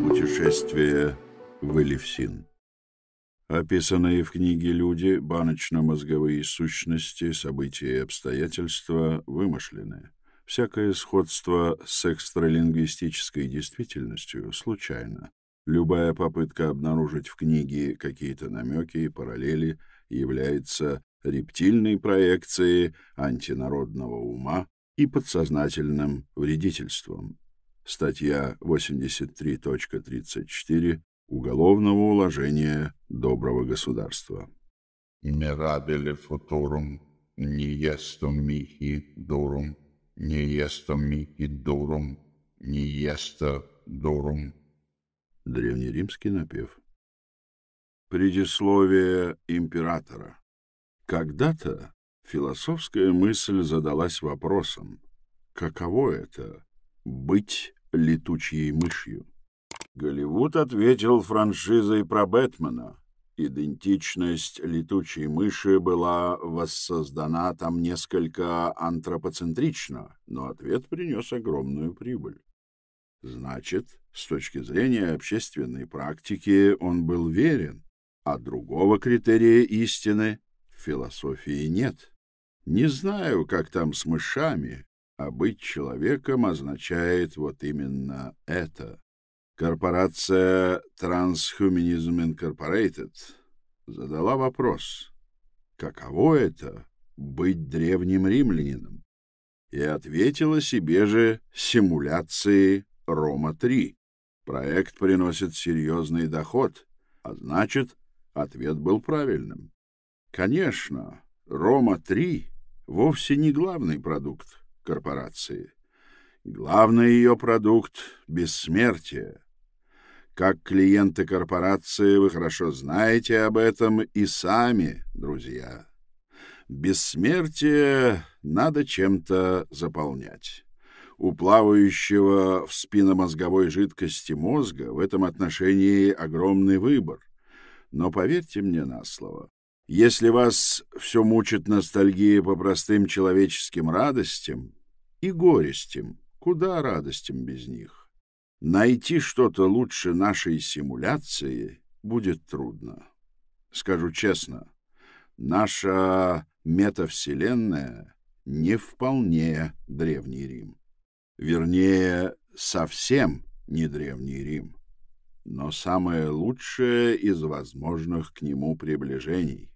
Путешествие в Элевсин Описанные в книге люди, баночно-мозговые сущности, события и обстоятельства вымышлены. Всякое сходство с экстралингвистической действительностью случайно. Любая попытка обнаружить в книге какие-то намеки и параллели является рептильной проекции антинародного ума и подсознательным вредительством. Статья 83.34 Уголовного уложения доброго государства. «Мирабеле футурум, не естум михи дурум, не естум михи дурум, не еста дурум». Древнеримский напев. Предисловие императора. Когда-то философская мысль задалась вопросом, каково это — быть летучей мышью? Голливуд ответил франшизой про Бэтмена. Идентичность летучей мыши была воссоздана там несколько антропоцентрично, но ответ принес огромную прибыль. Значит, с точки зрения общественной практики он был верен, а другого критерия истины философии нет. Не знаю, как там с мышами, а быть человеком означает вот именно это. Корпорация Transhumanism Incorporated задала вопрос, каково это — быть древним римлянином, и ответила себе же симуляции Рома-3. Проект приносит серьезный доход, а значит, ответ был правильным. Конечно, Рома-3 вовсе не главный продукт корпорации. Главный ее продукт — бессмертие. Как клиенты корпорации вы хорошо знаете об этом и сами, друзья. Бессмертие надо чем-то заполнять. У плавающего в спиномозговой жидкости мозга в этом отношении огромный выбор. Но поверьте мне на слово, если вас все мучит ностальгия по простым человеческим радостям и горестям, куда радостям без них, найти что-то лучше нашей симуляции будет трудно. Скажу честно, наша метавселенная не вполне Древний Рим. Вернее, совсем не Древний Рим, но самое лучшее из возможных к нему приближений.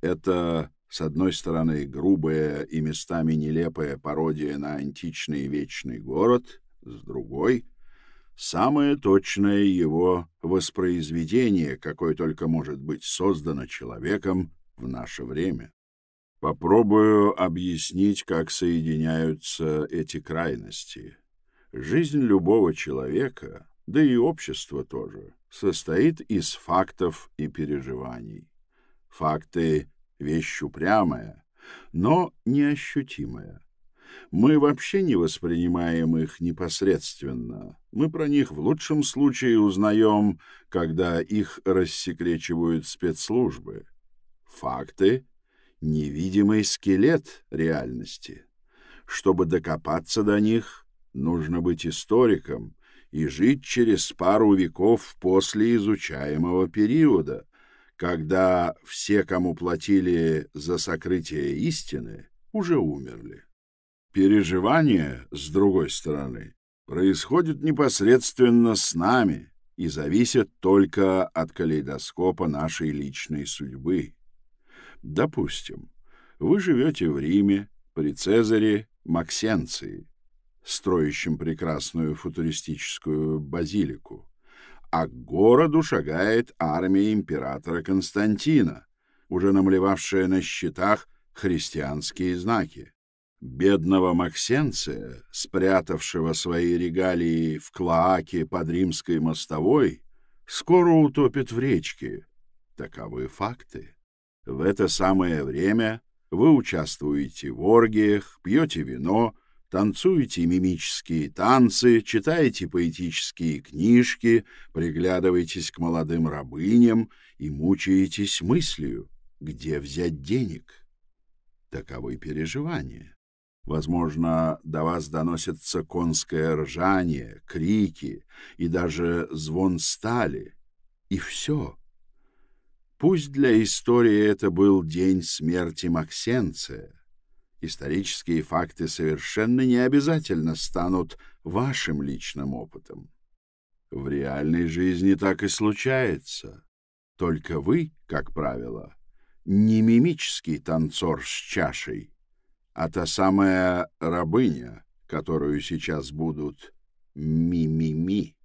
Это, с одной стороны, грубая и местами нелепая пародия на античный вечный город, с другой — самое точное его воспроизведение, какое только может быть создано человеком в наше время. Попробую объяснить, как соединяются эти крайности. Жизнь любого человека, да и общества тоже, состоит из фактов и переживаний. Факты — вещь упрямая, но неощутимая. Мы вообще не воспринимаем их непосредственно. Мы про них в лучшем случае узнаем, когда их рассекречивают спецслужбы. Факты — невидимый скелет реальности. Чтобы докопаться до них, нужно быть историком и жить через пару веков после изучаемого периода когда все, кому платили за сокрытие истины, уже умерли. Переживание, с другой стороны, происходит непосредственно с нами и зависит только от калейдоскопа нашей личной судьбы. Допустим, вы живете в Риме при Цезаре Максенции, строящем прекрасную футуристическую базилику а к городу шагает армия императора Константина, уже намлевавшая на щитах христианские знаки. Бедного Максенция, спрятавшего свои регалии в клоаке под римской мостовой, скоро утопит в речке. Таковы факты. В это самое время вы участвуете в оргиях, пьете вино Танцуете мимические танцы, читаете поэтические книжки, приглядываетесь к молодым рабыням и мучаетесь мыслью, где взять денег. Таковы переживания. Возможно, до вас доносятся конское ржание, крики и даже звон стали. И все. Пусть для истории это был день смерти Максенция, исторические факты совершенно не обязательно станут вашим личным опытом. В реальной жизни так и случается. Только вы, как правило, не мимический танцор с чашей, а та самая рабыня, которую сейчас будут ми-ми-ми.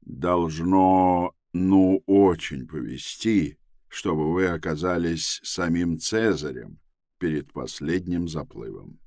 Должно, ну, очень повести, чтобы вы оказались самим Цезарем, перед последним заплывом.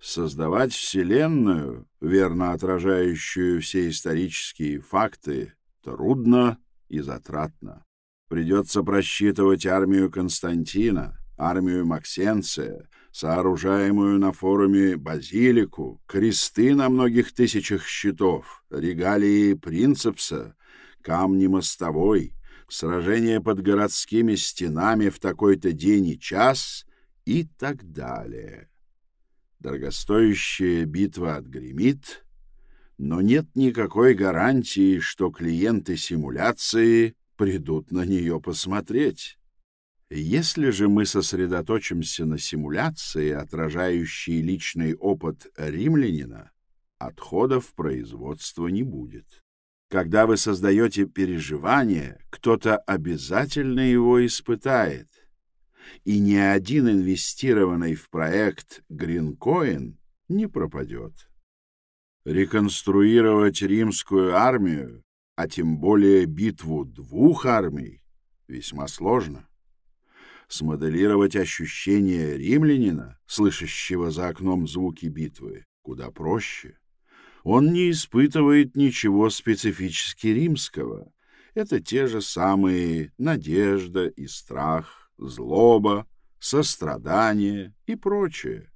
Создавать Вселенную, верно отражающую все исторические факты, трудно и затратно. Придется просчитывать армию Константина, армию Максенция, сооружаемую на форуме базилику, кресты на многих тысячах щитов, регалии принцепса, камни мостовой, сражение под городскими стенами в такой-то день и час и так далее. Дорогостоящая битва отгремит, но нет никакой гарантии, что клиенты симуляции придут на нее посмотреть. Если же мы сосредоточимся на симуляции, отражающей личный опыт римлянина, отходов производства не будет. Когда вы создаете переживание, кто-то обязательно его испытает. И ни один инвестированный в проект Гринкоин не пропадет. Реконструировать римскую армию, а тем более битву двух армий, весьма сложно. Смоделировать ощущение римлянина, слышащего за окном звуки битвы, куда проще — он не испытывает ничего специфически римского. Это те же самые надежда и страх, злоба, сострадание и прочее.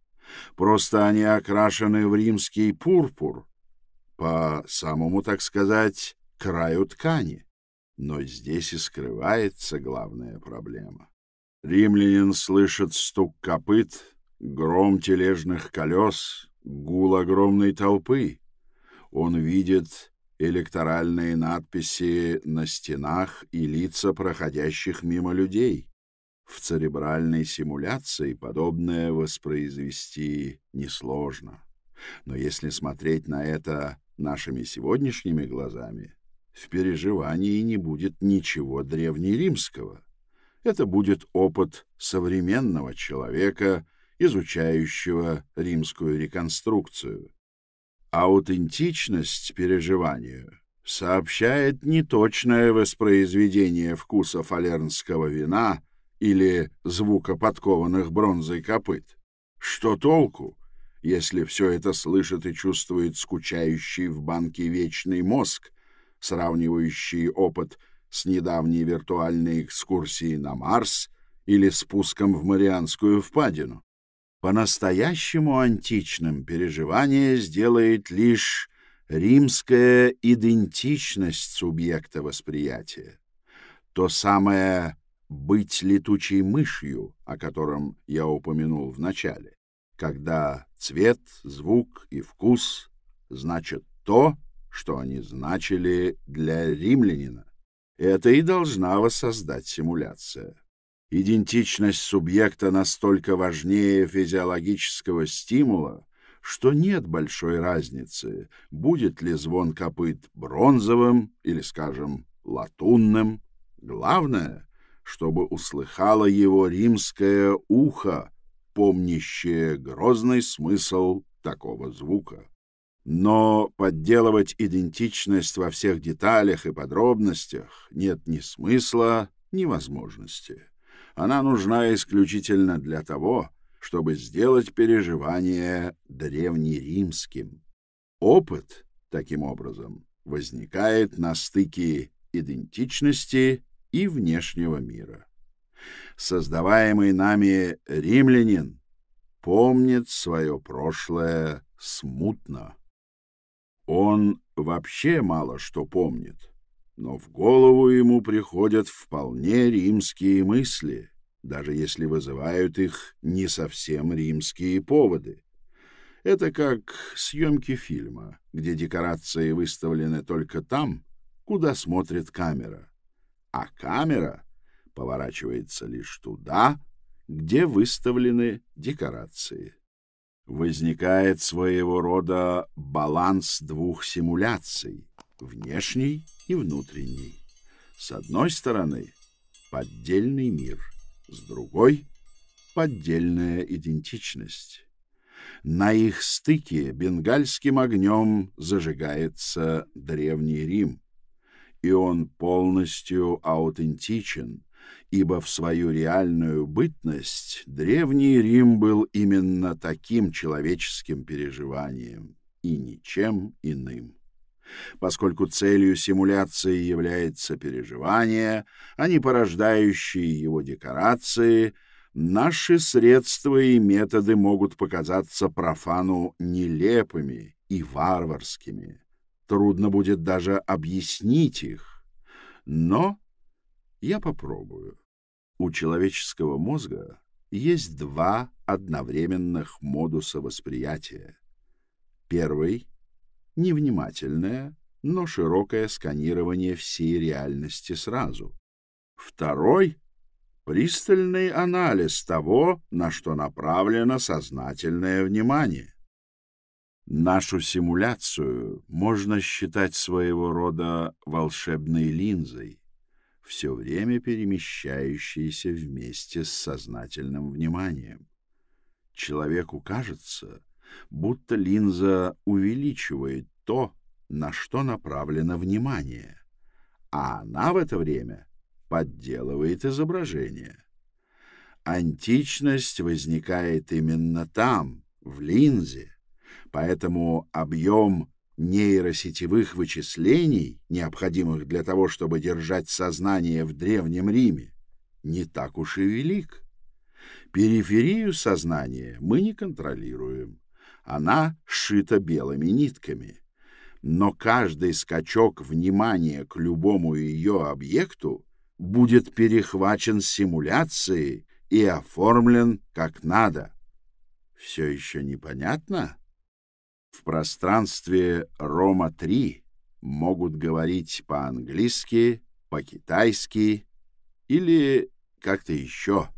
Просто они окрашены в римский пурпур, по самому, так сказать, краю ткани. Но здесь и скрывается главная проблема. Римлянин слышит стук копыт, гром тележных колес, гул огромной толпы. Он видит электоральные надписи на стенах и лица проходящих мимо людей. В церебральной симуляции подобное воспроизвести несложно. Но если смотреть на это нашими сегодняшними глазами, в переживании не будет ничего древнеримского. Это будет опыт современного человека, изучающего римскую реконструкцию — Аутентичность переживанию сообщает неточное воспроизведение вкуса фалернского вина или звука подкованных бронзой копыт. Что толку, если все это слышит и чувствует скучающий в банке вечный мозг, сравнивающий опыт с недавней виртуальной экскурсией на Марс или спуском в Марианскую впадину? По-настоящему античным переживание сделает лишь римская идентичность субъекта восприятия. То самое «быть летучей мышью», о котором я упомянул в начале, когда цвет, звук и вкус значат то, что они значили для римлянина. Это и должна воссоздать симуляция. Идентичность субъекта настолько важнее физиологического стимула, что нет большой разницы, будет ли звон копыт бронзовым или, скажем, латунным. Главное, чтобы услыхало его римское ухо, помнящее грозный смысл такого звука. Но подделывать идентичность во всех деталях и подробностях нет ни смысла, ни возможности. Она нужна исключительно для того, чтобы сделать переживание древнеримским. Опыт, таким образом, возникает на стыке идентичности и внешнего мира. Создаваемый нами римлянин помнит свое прошлое смутно. Он вообще мало что помнит, но в голову ему приходят вполне римские мысли, даже если вызывают их не совсем римские поводы. Это как съемки фильма, где декорации выставлены только там, куда смотрит камера, а камера поворачивается лишь туда, где выставлены декорации. Возникает своего рода баланс двух симуляций — внешней и внутренний. С одной стороны — поддельный мир, с другой — поддельная идентичность. На их стыке бенгальским огнем зажигается Древний Рим, и он полностью аутентичен, ибо в свою реальную бытность Древний Рим был именно таким человеческим переживанием и ничем иным. Поскольку целью симуляции является переживание, а не порождающие его декорации, наши средства и методы могут показаться профану нелепыми и варварскими. Трудно будет даже объяснить их. Но я попробую. У человеческого мозга есть два одновременных модуса восприятия. Первый — невнимательное, но широкое сканирование всей реальности сразу. Второй — пристальный анализ того, на что направлено сознательное внимание. Нашу симуляцию можно считать своего рода волшебной линзой, все время перемещающейся вместе с сознательным вниманием. Человеку кажется, будто линза увеличивает то, на что направлено внимание, а она в это время подделывает изображение. Античность возникает именно там, в линзе, поэтому объем нейросетевых вычислений, необходимых для того, чтобы держать сознание в Древнем Риме, не так уж и велик. Периферию сознания мы не контролируем. Она сшита белыми нитками. Но каждый скачок внимания к любому ее объекту будет перехвачен симуляцией и оформлен как надо. Все еще непонятно? В пространстве Рома-3 могут говорить по-английски, по-китайски или как-то еще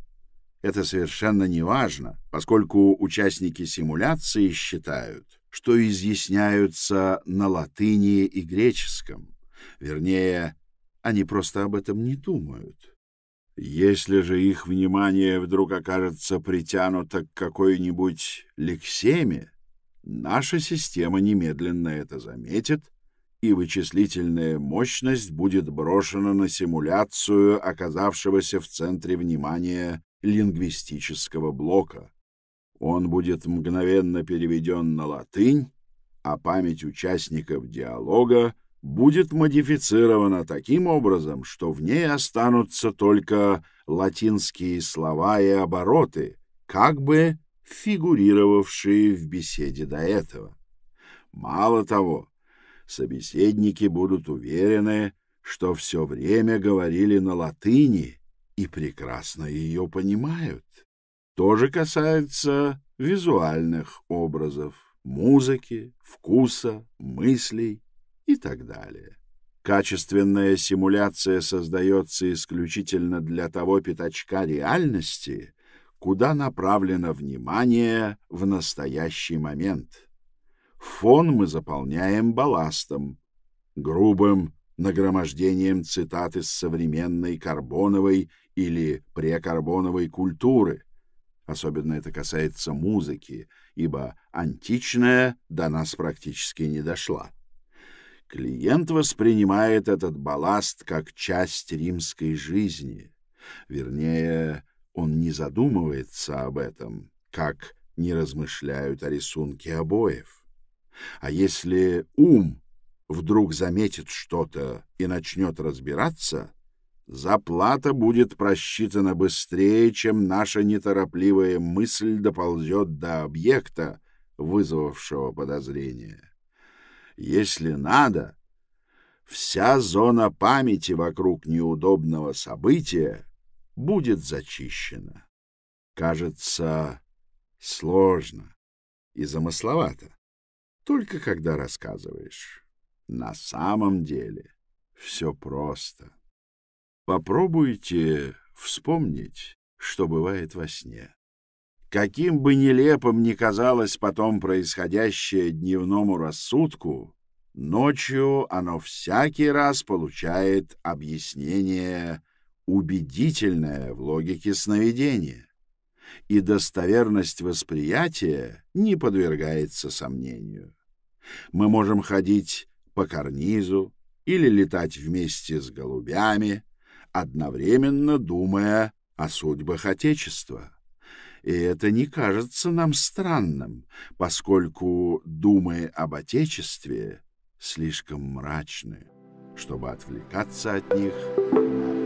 это совершенно не важно, поскольку участники симуляции считают, что изъясняются на латыни и греческом. Вернее, они просто об этом не думают. Если же их внимание вдруг окажется притянуто к какой-нибудь лексеме, наша система немедленно это заметит, и вычислительная мощность будет брошена на симуляцию оказавшегося в центре внимания лингвистического блока. Он будет мгновенно переведен на латынь, а память участников диалога будет модифицирована таким образом, что в ней останутся только латинские слова и обороты, как бы фигурировавшие в беседе до этого. Мало того, собеседники будут уверены, что все время говорили на латыни, и прекрасно ее понимают. То же касается визуальных образов, музыки, вкуса, мыслей и так далее. Качественная симуляция создается исключительно для того пятачка реальности, куда направлено внимание в настоящий момент. Фон мы заполняем балластом, грубым, нагромождением цитат из современной карбоновой или прекарбоновой культуры. Особенно это касается музыки, ибо античная до нас практически не дошла. Клиент воспринимает этот балласт как часть римской жизни. Вернее, он не задумывается об этом, как не размышляют о рисунке обоев. А если ум вдруг заметит что-то и начнет разбираться, заплата будет просчитана быстрее, чем наша неторопливая мысль доползет до объекта, вызвавшего подозрение. Если надо, вся зона памяти вокруг неудобного события будет зачищена. Кажется, сложно и замысловато, только когда рассказываешь. На самом деле все просто. Попробуйте вспомнить, что бывает во сне. Каким бы нелепым ни казалось потом происходящее дневному рассудку, ночью оно всякий раз получает объяснение убедительное в логике сновидения, и достоверность восприятия не подвергается сомнению. Мы можем ходить по карнизу или летать вместе с голубями, одновременно думая о судьбах Отечества. И это не кажется нам странным, поскольку, думы об Отечестве, слишком мрачны, чтобы отвлекаться от них на